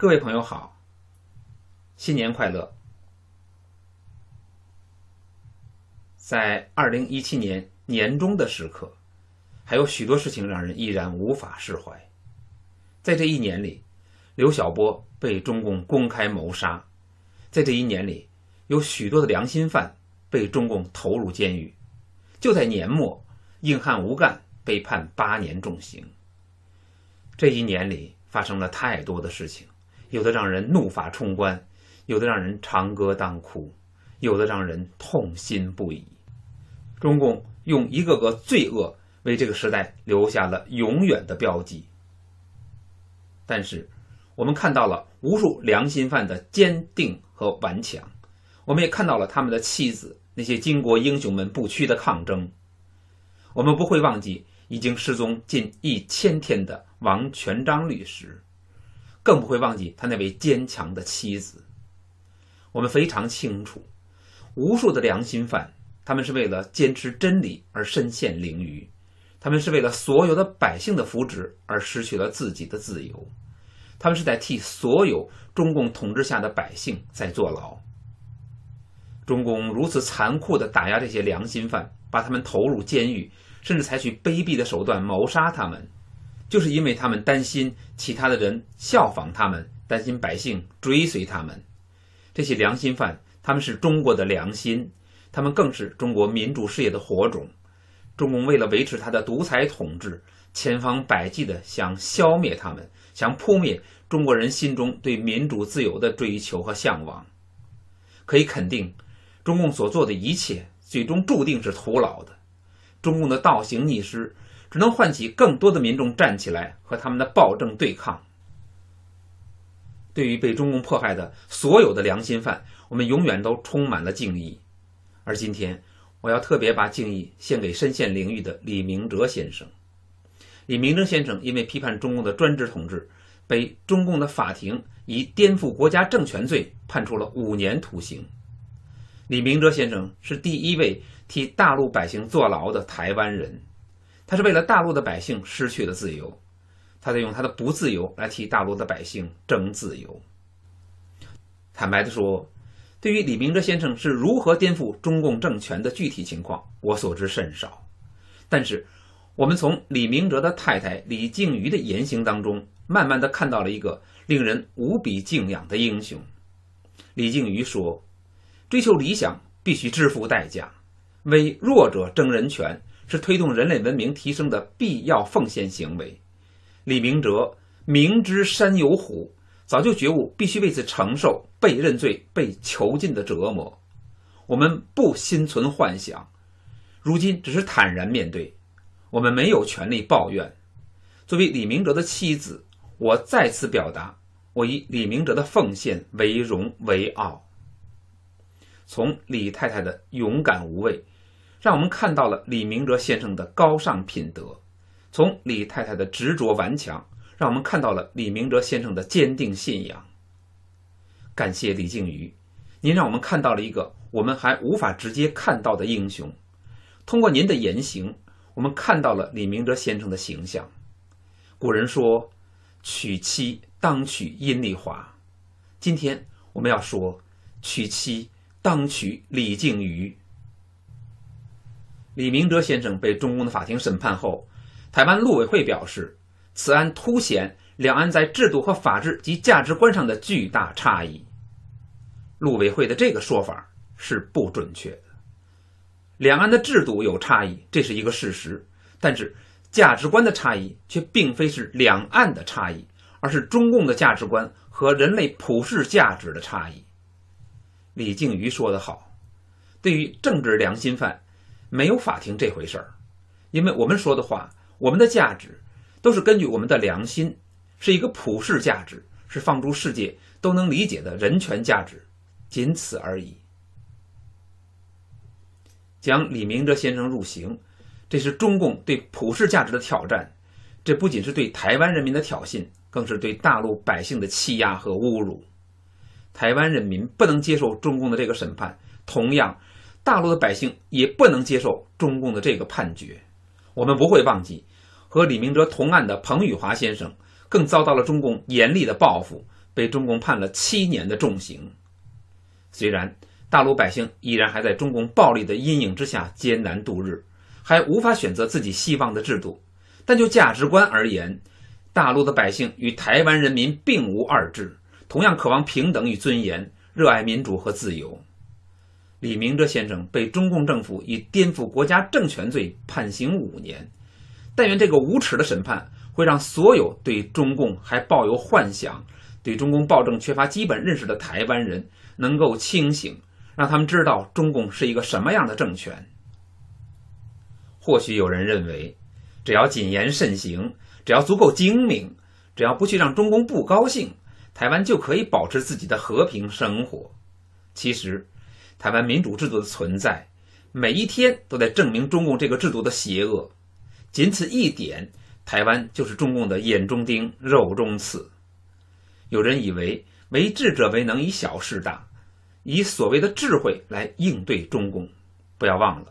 各位朋友好，新年快乐！在二零一七年年中的时刻，还有许多事情让人依然无法释怀。在这一年里，刘晓波被中共公开谋杀；在这一年里，有许多的良心犯被中共投入监狱；就在年末，硬汉吴干被判八年重刑。这一年里发生了太多的事情。有的让人怒发冲冠，有的让人长歌当哭，有的让人痛心不已。中共用一个个罪恶为这个时代留下了永远的标记。但是，我们看到了无数良心犯的坚定和顽强，我们也看到了他们的妻子那些巾帼英雄们不屈的抗争。我们不会忘记已经失踪近一千天的王全璋律师。更不会忘记他那位坚强的妻子。我们非常清楚，无数的良心犯，他们是为了坚持真理而身陷囹圄，他们是为了所有的百姓的福祉而失去了自己的自由，他们是在替所有中共统治下的百姓在坐牢。中共如此残酷地打压这些良心犯，把他们投入监狱，甚至采取卑鄙的手段谋杀他们。就是因为他们担心其他的人效仿他们，担心百姓追随他们。这些良心犯，他们是中国的良心，他们更是中国民主事业的火种。中共为了维持他的独裁统治，千方百计地想消灭他们，想扑灭中国人心中对民主自由的追求和向往。可以肯定，中共所做的一切，最终注定是徒劳的。中共的倒行逆施。只能唤起更多的民众站起来和他们的暴政对抗。对于被中共迫害的所有的良心犯，我们永远都充满了敬意。而今天，我要特别把敬意献给深陷囹圄的李明哲先生。李明哲先生因为批判中共的专制统治，被中共的法庭以颠覆国家政权罪判处了五年徒刑。李明哲先生是第一位替大陆百姓坐牢的台湾人。他是为了大陆的百姓失去了自由，他在用他的不自由来替大陆的百姓争自由。坦白的说，对于李明哲先生是如何颠覆中共政权的具体情况，我所知甚少。但是，我们从李明哲的太太李静瑜的言行当中，慢慢的看到了一个令人无比敬仰的英雄。李静瑜说：“追求理想必须支付代价，为弱者争人权。”是推动人类文明提升的必要奉献行为。李明哲明知山有虎，早就觉悟必须为此承受被认罪、被囚禁的折磨。我们不心存幻想，如今只是坦然面对。我们没有权利抱怨。作为李明哲的妻子，我再次表达，我以李明哲的奉献为荣为傲。从李太太的勇敢无畏。让我们看到了李明哲先生的高尚品德，从李太太的执着顽强，让我们看到了李明哲先生的坚定信仰。感谢李静瑜，您让我们看到了一个我们还无法直接看到的英雄。通过您的言行，我们看到了李明哲先生的形象。古人说，娶妻当娶殷丽华，今天我们要说，娶妻当娶李静瑜。李明哲先生被中共的法庭审判后，台湾陆委会表示，此案凸显两岸在制度和法治及价值观上的巨大差异。陆委会的这个说法是不准确的。两岸的制度有差异，这是一个事实，但是价值观的差异却并非是两岸的差异，而是中共的价值观和人类普世价值的差异。李静瑜说得好，对于政治良心犯。没有法庭这回事儿，因为我们说的话，我们的价值都是根据我们的良心，是一个普世价值，是放逐世界都能理解的人权价值，仅此而已。讲李明哲先生入刑，这是中共对普世价值的挑战，这不仅是对台湾人民的挑衅，更是对大陆百姓的欺压和侮辱。台湾人民不能接受中共的这个审判，同样。大陆的百姓也不能接受中共的这个判决。我们不会忘记，和李明哲同案的彭宇华先生，更遭到了中共严厉的报复，被中共判了七年的重刑。虽然大陆百姓依然还在中共暴力的阴影之下艰难度日，还无法选择自己希望的制度，但就价值观而言，大陆的百姓与台湾人民并无二致，同样渴望平等与尊严，热爱民主和自由。李明哲先生被中共政府以颠覆国家政权罪判刑五年，但愿这个无耻的审判会让所有对中共还抱有幻想、对中共暴政缺乏基本认识的台湾人能够清醒，让他们知道中共是一个什么样的政权。或许有人认为，只要谨言慎行，只要足够精明，只要不去让中共不高兴，台湾就可以保持自己的和平生活。其实，台湾民主制度的存在，每一天都在证明中共这个制度的邪恶。仅此一点，台湾就是中共的眼中钉、肉中刺。有人以为为智者为能以小事大，以所谓的智慧来应对中共。不要忘了，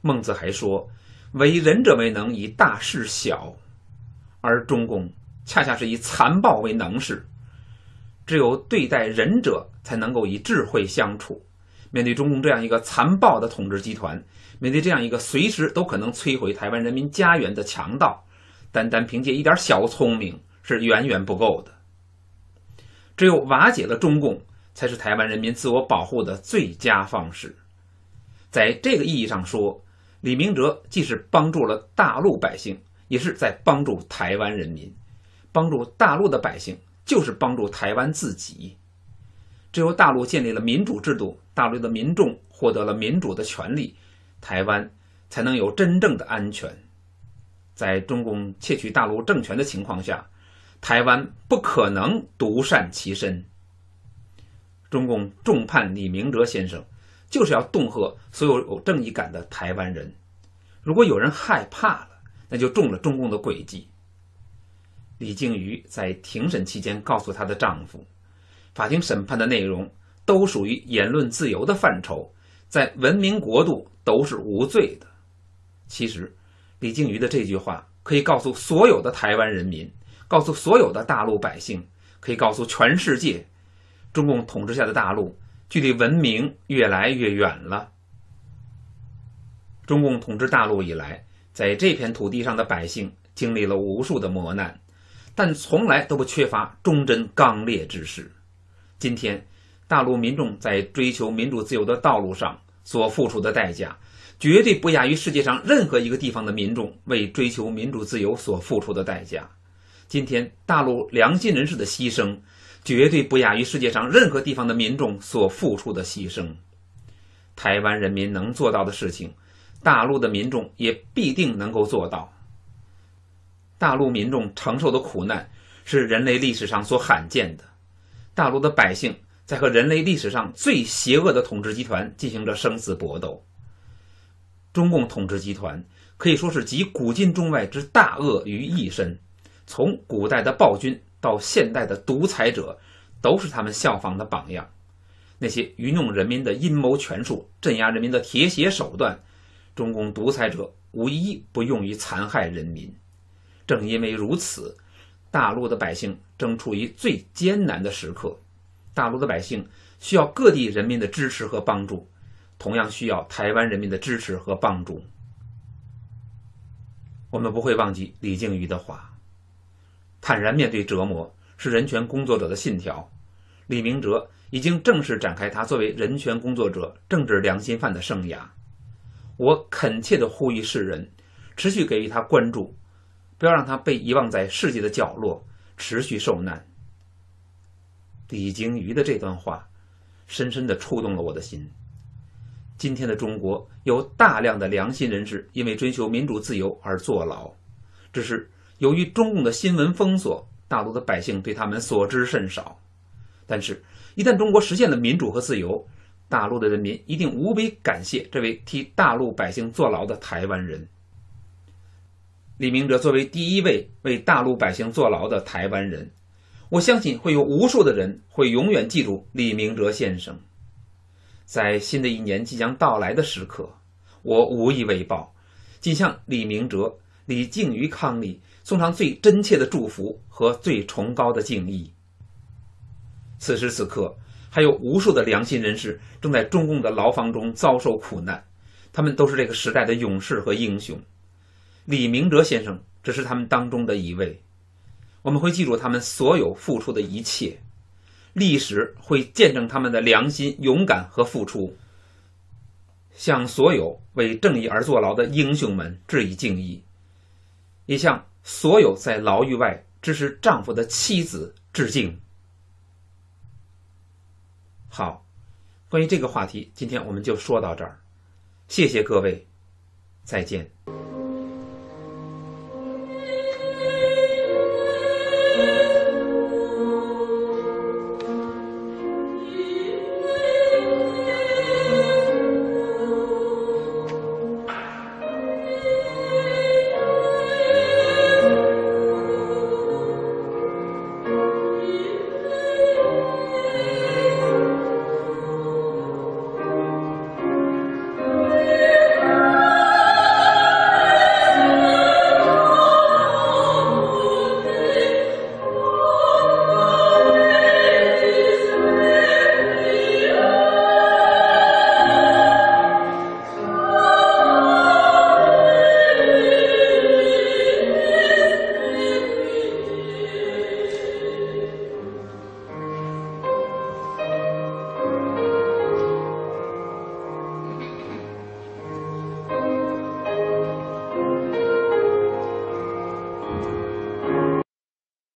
孟子还说为仁者为能以大事小。而中共恰恰是以残暴为能事，只有对待仁者才能够以智慧相处。面对中共这样一个残暴的统治集团，面对这样一个随时都可能摧毁台湾人民家园的强盗，单单凭借一点小聪明是远远不够的。只有瓦解了中共，才是台湾人民自我保护的最佳方式。在这个意义上说，李明哲既是帮助了大陆百姓，也是在帮助台湾人民。帮助大陆的百姓，就是帮助台湾自己。只有大陆建立了民主制度，大陆的民众获得了民主的权利，台湾才能有真正的安全。在中共窃取大陆政权的情况下，台湾不可能独善其身。中共重判李明哲先生，就是要恫吓所有有正义感的台湾人。如果有人害怕了，那就中了中共的诡计。李静瑜在庭审期间告诉她的丈夫。法庭审判的内容都属于言论自由的范畴，在文明国度都是无罪的。其实，李靖瑜的这句话可以告诉所有的台湾人民，告诉所有的大陆百姓，可以告诉全世界：中共统治下的大陆距离文明越来越远了。中共统治大陆以来，在这片土地上的百姓经历了无数的磨难，但从来都不缺乏忠贞刚烈之士。今天，大陆民众在追求民主自由的道路上所付出的代价，绝对不亚于世界上任何一个地方的民众为追求民主自由所付出的代价。今天，大陆良心人士的牺牲，绝对不亚于世界上任何地方的民众所付出的牺牲。台湾人民能做到的事情，大陆的民众也必定能够做到。大陆民众承受的苦难是人类历史上所罕见的。大陆的百姓在和人类历史上最邪恶的统治集团进行着生死搏斗。中共统治集团可以说是集古今中外之大恶于一身，从古代的暴君到现代的独裁者，都是他们效仿的榜样。那些愚弄人民的阴谋权术、镇压人民的铁血手段，中共独裁者无一不用于残害人民。正因为如此。大陆的百姓正处于最艰难的时刻，大陆的百姓需要各地人民的支持和帮助，同样需要台湾人民的支持和帮助。我们不会忘记李靖宇的话：“坦然面对折磨是人权工作者的信条。”李明哲已经正式展开他作为人权工作者、政治良心犯的生涯。我恳切的呼吁世人，持续给予他关注。不要让他被遗忘在世界的角落，持续受难。李京鱼的这段话，深深地触动了我的心。今天的中国有大量的良心人士因为追求民主自由而坐牢，只是由于中共的新闻封锁，大陆的百姓对他们所知甚少。但是，一旦中国实现了民主和自由，大陆的人民一定无比感谢这位替大陆百姓坐牢的台湾人。李明哲作为第一位为大陆百姓坐牢的台湾人，我相信会有无数的人会永远记住李明哲先生。在新的一年即将到来的时刻，我无以为报，仅向李明哲、李靖瑜、康里送上最真切的祝福和最崇高的敬意。此时此刻，还有无数的良心人士正在中共的牢房中遭受苦难，他们都是这个时代的勇士和英雄。李明哲先生，只是他们当中的一位。我们会记住他们所有付出的一切，历史会见证他们的良心、勇敢和付出。向所有为正义而坐牢的英雄们致以敬意，也向所有在牢狱外支持丈夫的妻子致敬。好，关于这个话题，今天我们就说到这儿。谢谢各位，再见。